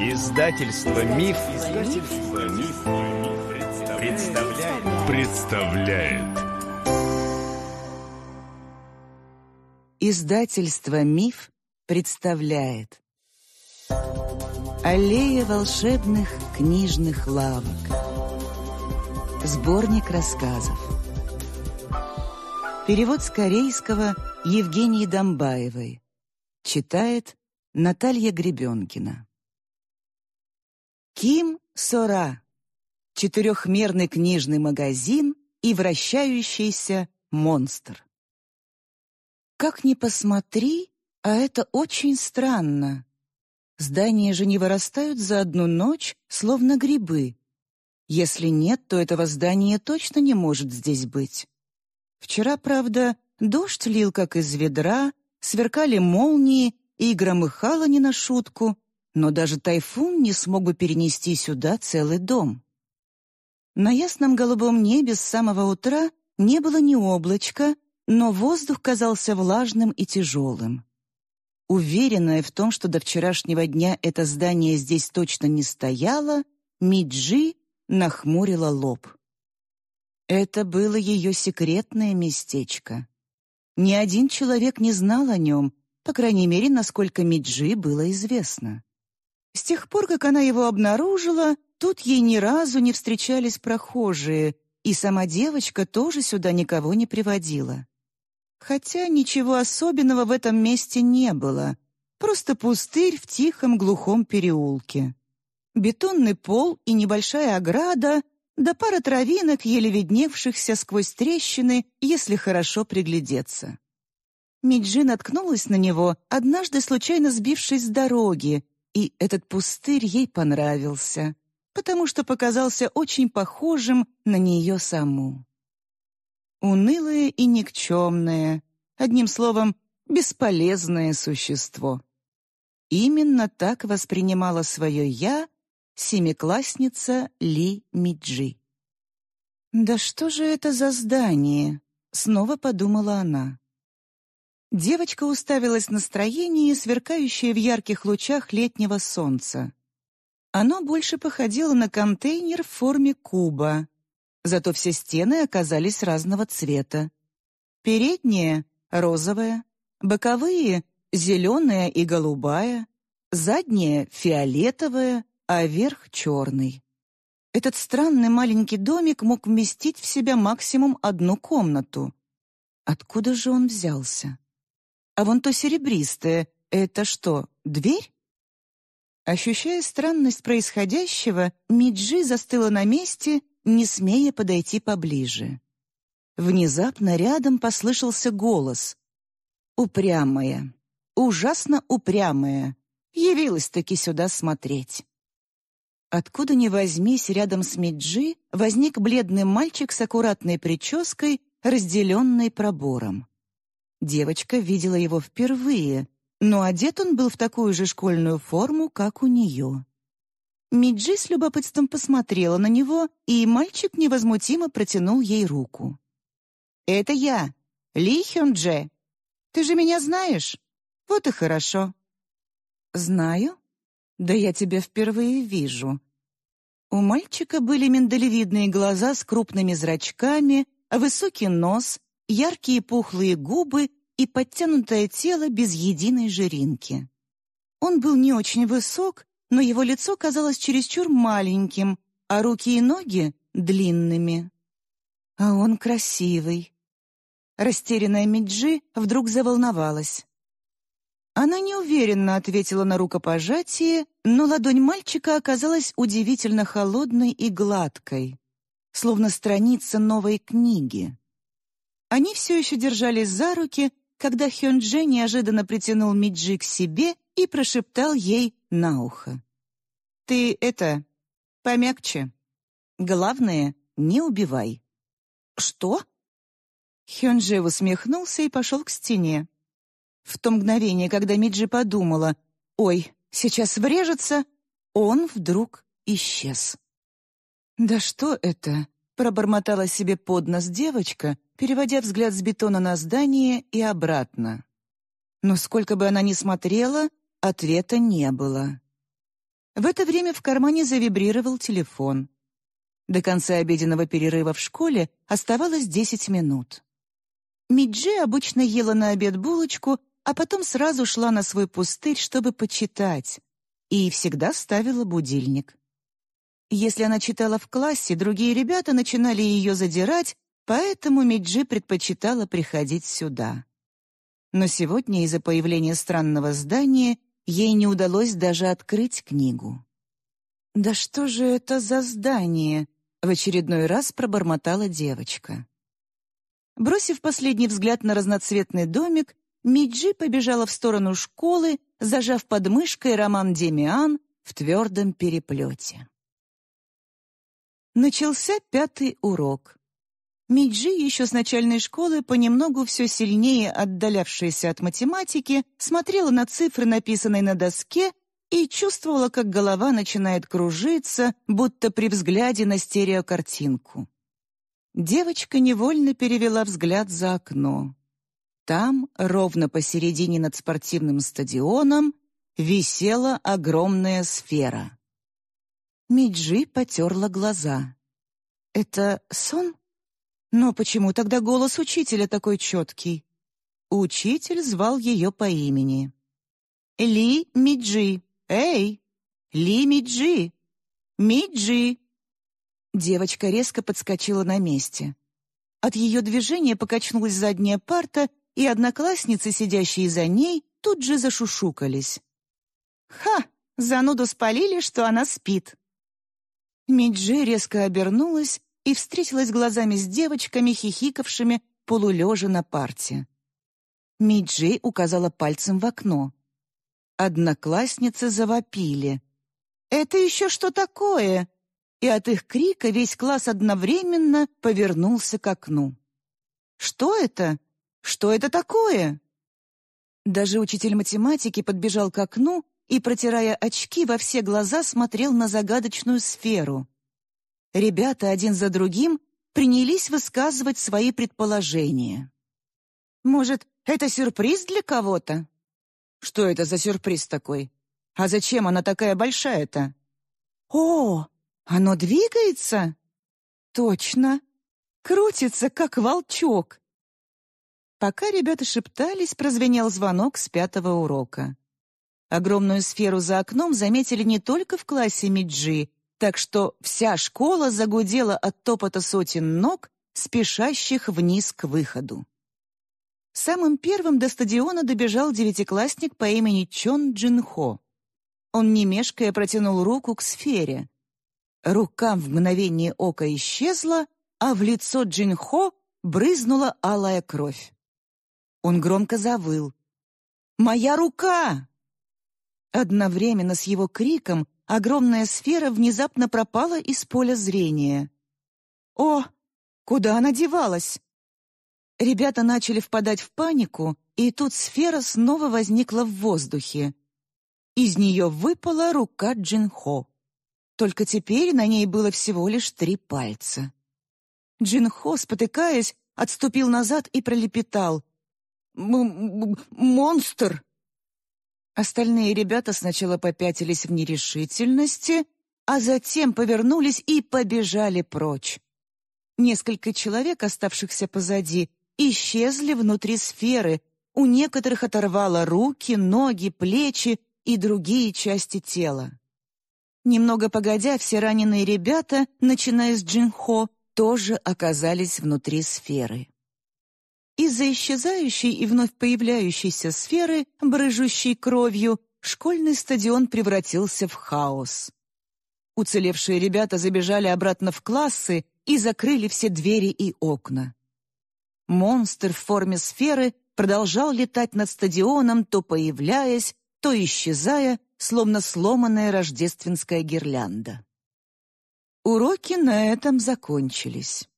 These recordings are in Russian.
Издательство Миф, Издательство Миф, представляет. представляет. Издательство Миф представляет. Аллея волшебных книжных лавок. Сборник рассказов. Перевод с корейского Евгении Домбаевой. Читает Наталья Гребенкина. Ким Сора. Четырехмерный книжный магазин и вращающийся монстр. Как ни посмотри, а это очень странно. Здания же не вырастают за одну ночь, словно грибы. Если нет, то этого здания точно не может здесь быть. Вчера, правда, дождь лил как из ведра, сверкали молнии и громыхало не на шутку — но даже тайфун не смог бы перенести сюда целый дом. На ясном голубом небе с самого утра не было ни облачка, но воздух казался влажным и тяжелым. Уверенная в том, что до вчерашнего дня это здание здесь точно не стояло, Миджи нахмурила лоб. Это было ее секретное местечко. Ни один человек не знал о нем, по крайней мере, насколько Миджи было известно. С тех пор, как она его обнаружила, тут ей ни разу не встречались прохожие, и сама девочка тоже сюда никого не приводила. Хотя ничего особенного в этом месте не было, просто пустырь в тихом глухом переулке. Бетонный пол и небольшая ограда, да пара травинок, еле видневшихся сквозь трещины, если хорошо приглядеться. Миджи наткнулась на него, однажды случайно сбившись с дороги, и этот пустырь ей понравился, потому что показался очень похожим на нее саму. Унылое и никчемное, одним словом, бесполезное существо. Именно так воспринимала свое «я» семиклассница Ли Миджи. «Да что же это за здание?» — снова подумала она. Девочка уставилась на строение, сверкающее в ярких лучах летнего солнца. Оно больше походило на контейнер в форме куба. Зато все стены оказались разного цвета. Передние — розовая, боковые — зеленая и голубая, задние — фиолетовая, а верх — черный. Этот странный маленький домик мог вместить в себя максимум одну комнату. Откуда же он взялся? А вон то серебристое — это что, дверь? Ощущая странность происходящего, Миджи застыла на месте, не смея подойти поближе. Внезапно рядом послышался голос. «Упрямая! Ужасно упрямая! Явилась-таки сюда смотреть!» Откуда ни возьмись, рядом с Миджи возник бледный мальчик с аккуратной прической, разделенной пробором. Девочка видела его впервые, но одет он был в такую же школьную форму, как у нее. Миджи с любопытством посмотрела на него, и мальчик невозмутимо протянул ей руку. «Это я, Ли Хён Хёндже. Ты же меня знаешь? Вот и хорошо». «Знаю? Да я тебя впервые вижу». У мальчика были миндалевидные глаза с крупными зрачками, высокий нос, яркие пухлые губы и подтянутое тело без единой жиринки. Он был не очень высок, но его лицо казалось чересчур маленьким, а руки и ноги — длинными. А он красивый. Растерянная Миджи вдруг заволновалась. Она неуверенно ответила на рукопожатие, но ладонь мальчика оказалась удивительно холодной и гладкой, словно страница новой книги. Они все еще держались за руки, когда Хёнджи неожиданно притянул Миджи к себе и прошептал ей на ухо. «Ты это... помягче. Главное, не убивай». «Что?» Хёнджи усмехнулся и пошел к стене. В то мгновение, когда Миджи подумала «Ой, сейчас врежется», он вдруг исчез. «Да что это?» — пробормотала себе под нос девочка, переводя взгляд с бетона на здание и обратно. Но сколько бы она ни смотрела, ответа не было. В это время в кармане завибрировал телефон. До конца обеденного перерыва в школе оставалось 10 минут. Миджи обычно ела на обед булочку, а потом сразу шла на свой пустырь, чтобы почитать, и всегда ставила будильник. Если она читала в классе, другие ребята начинали ее задирать Поэтому Миджи предпочитала приходить сюда. Но сегодня из-за появления странного здания ей не удалось даже открыть книгу. «Да что же это за здание?» — в очередной раз пробормотала девочка. Бросив последний взгляд на разноцветный домик, Миджи побежала в сторону школы, зажав под мышкой роман «Демиан» в твердом переплете. Начался пятый урок. Миджи еще с начальной школы, понемногу все сильнее отдалявшаяся от математики, смотрела на цифры, написанные на доске, и чувствовала, как голова начинает кружиться, будто при взгляде на стереокартинку. Девочка невольно перевела взгляд за окно. Там, ровно посередине над спортивным стадионом, висела огромная сфера. Миджи потерла глаза. «Это сон?» Но почему тогда голос учителя такой четкий? Учитель звал ее по имени. «Ли Миджи! Эй! Ли Миджи! Миджи!» Девочка резко подскочила на месте. От ее движения покачнулась задняя парта, и одноклассницы, сидящие за ней, тут же зашушукались. «Ха! Зануду спалили, что она спит!» Миджи резко обернулась и встретилась глазами с девочками, хихикавшими полулежа на парте. Миджей указала пальцем в окно. Одноклассницы завопили. «Это еще что такое?» И от их крика весь класс одновременно повернулся к окну. «Что это? Что это такое?» Даже учитель математики подбежал к окну и, протирая очки, во все глаза смотрел на загадочную сферу — Ребята один за другим принялись высказывать свои предположения. «Может, это сюрприз для кого-то?» «Что это за сюрприз такой? А зачем она такая большая-то?» «О, оно двигается?» «Точно! Крутится, как волчок!» Пока ребята шептались, прозвенел звонок с пятого урока. Огромную сферу за окном заметили не только в классе Миджи, так что вся школа загудела от топота сотен ног, спешащих вниз к выходу. Самым первым до стадиона добежал девятиклассник по имени Чон Джин Хо. Он, не мешкая, протянул руку к сфере. Рука в мгновение ока исчезла, а в лицо Джин Хо брызнула алая кровь. Он громко завыл. «Моя рука!» Одновременно с его криком огромная сфера внезапно пропала из поля зрения. «О, куда она девалась?» Ребята начали впадать в панику, и тут сфера снова возникла в воздухе. Из нее выпала рука Джинхо. Только теперь на ней было всего лишь три пальца. Джинхо, спотыкаясь, отступил назад и пролепетал. «М -м -м «Монстр!» Остальные ребята сначала попятились в нерешительности, а затем повернулись и побежали прочь. Несколько человек, оставшихся позади, исчезли внутри сферы, у некоторых оторвало руки, ноги, плечи и другие части тела. Немного погодя, все раненые ребята, начиная с Джинхо, тоже оказались внутри сферы из-за исчезающей и вновь появляющейся сферы, брыжущей кровью, школьный стадион превратился в хаос. Уцелевшие ребята забежали обратно в классы и закрыли все двери и окна. Монстр в форме сферы продолжал летать над стадионом, то появляясь, то исчезая, словно сломанная рождественская гирлянда. Уроки на этом закончились.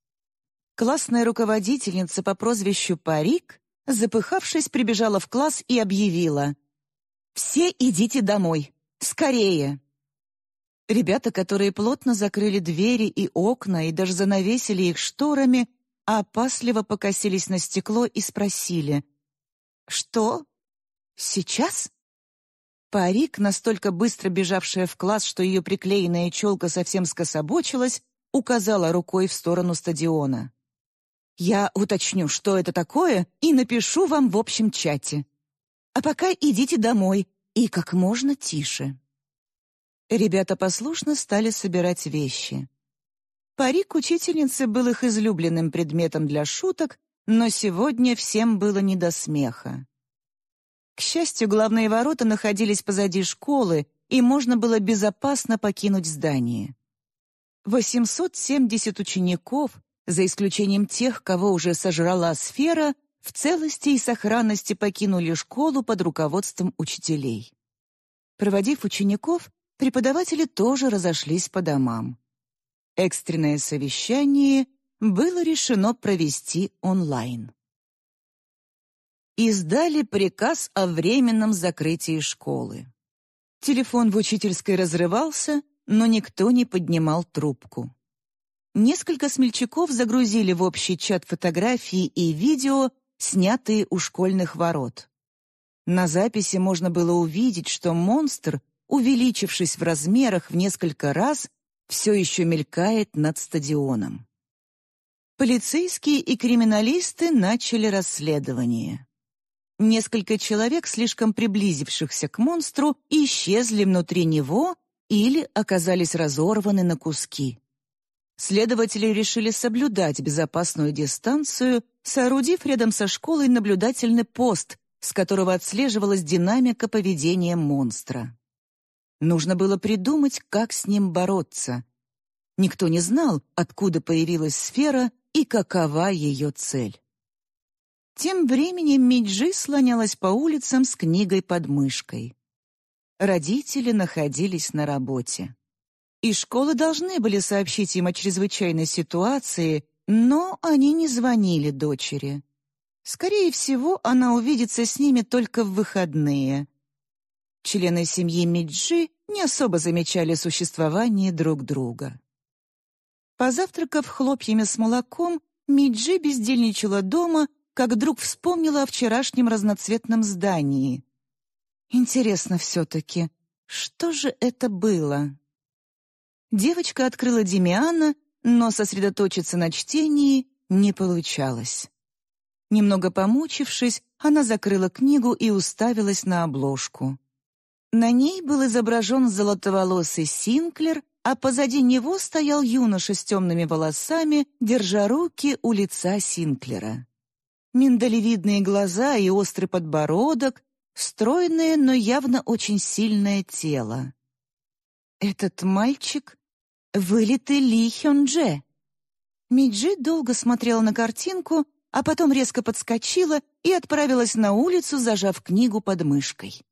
Классная руководительница по прозвищу Парик, запыхавшись, прибежала в класс и объявила. «Все идите домой! Скорее!» Ребята, которые плотно закрыли двери и окна и даже занавесили их шторами, опасливо покосились на стекло и спросили. «Что? Сейчас?» Парик, настолько быстро бежавшая в класс, что ее приклеенная челка совсем скособочилась, указала рукой в сторону стадиона. Я уточню, что это такое, и напишу вам в общем чате. А пока идите домой и как можно тише. Ребята послушно стали собирать вещи. Парик учительницы был их излюбленным предметом для шуток, но сегодня всем было не до смеха. К счастью, главные ворота находились позади школы, и можно было безопасно покинуть здание. 870 учеников за исключением тех, кого уже сожрала сфера, в целости и сохранности покинули школу под руководством учителей. Проводив учеников, преподаватели тоже разошлись по домам. Экстренное совещание было решено провести онлайн. Издали приказ о временном закрытии школы. Телефон в учительской разрывался, но никто не поднимал трубку. Несколько смельчаков загрузили в общий чат фотографии и видео, снятые у школьных ворот. На записи можно было увидеть, что монстр, увеличившись в размерах в несколько раз, все еще мелькает над стадионом. Полицейские и криминалисты начали расследование. Несколько человек, слишком приблизившихся к монстру, исчезли внутри него или оказались разорваны на куски следователи решили соблюдать безопасную дистанцию, соорудив рядом со школой наблюдательный пост, с которого отслеживалась динамика поведения монстра. Нужно было придумать, как с ним бороться. Никто не знал, откуда появилась сфера и какова ее цель. Тем временем Миджи слонялась по улицам с книгой под мышкой. Родители находились на работе и школы должны были сообщить им о чрезвычайной ситуации, но они не звонили дочери. Скорее всего, она увидится с ними только в выходные. Члены семьи Миджи не особо замечали существование друг друга. Позавтракав хлопьями с молоком, Миджи бездельничала дома, как вдруг вспомнила о вчерашнем разноцветном здании. Интересно все-таки, что же это было? Девочка открыла Демиана, но сосредоточиться на чтении не получалось. Немного помучившись, она закрыла книгу и уставилась на обложку. На ней был изображен золотоволосый Синклер, а позади него стоял юноша с темными волосами, держа руки у лица Синклера. Миндалевидные глаза и острый подбородок, стройное, но явно очень сильное тело. Этот мальчик Вылеты Ли Хёнже. Миджи долго смотрела на картинку, а потом резко подскочила и отправилась на улицу, зажав книгу под мышкой.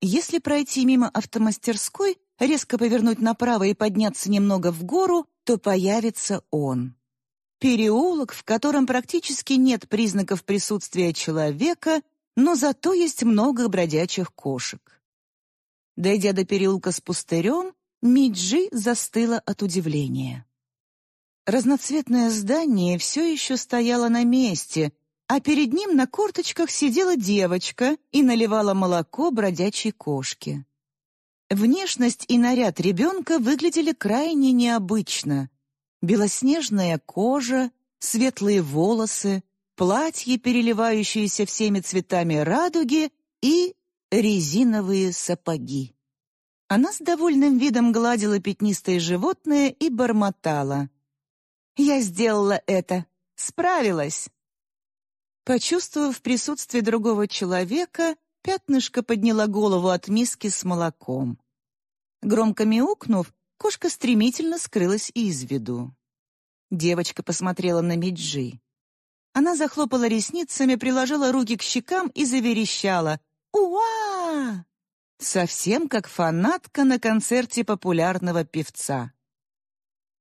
Если пройти мимо автомастерской, резко повернуть направо и подняться немного в гору, то появится он. Переулок, в котором практически нет признаков присутствия человека, но зато есть много бродячих кошек. Дойдя до переулка с пустырем, Миджи застыла от удивления. Разноцветное здание все еще стояло на месте, а перед ним на корточках сидела девочка и наливала молоко бродячей кошке. Внешность и наряд ребенка выглядели крайне необычно. Белоснежная кожа, светлые волосы, платье, переливающееся всеми цветами радуги и резиновые сапоги. Она с довольным видом гладила пятнистое животное и бормотала. «Я сделала это! Справилась!» Почувствовав присутствие другого человека, пятнышко подняла голову от миски с молоком. Громко мяукнув, кошка стремительно скрылась из виду. Девочка посмотрела на Миджи. Она захлопала ресницами, приложила руки к щекам и заверещала. «Уа!» совсем как фанатка на концерте популярного певца.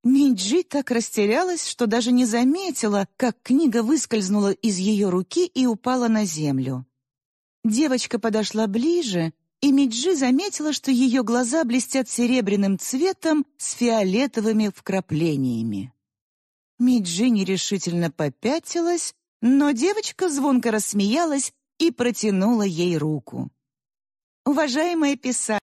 Минджи так растерялась, что даже не заметила, как книга выскользнула из ее руки и упала на землю. Девочка подошла ближе, и Миджи заметила, что ее глаза блестят серебряным цветом с фиолетовыми вкраплениями. Миджи нерешительно попятилась, но девочка звонко рассмеялась и протянула ей руку. Уважаемая писатель,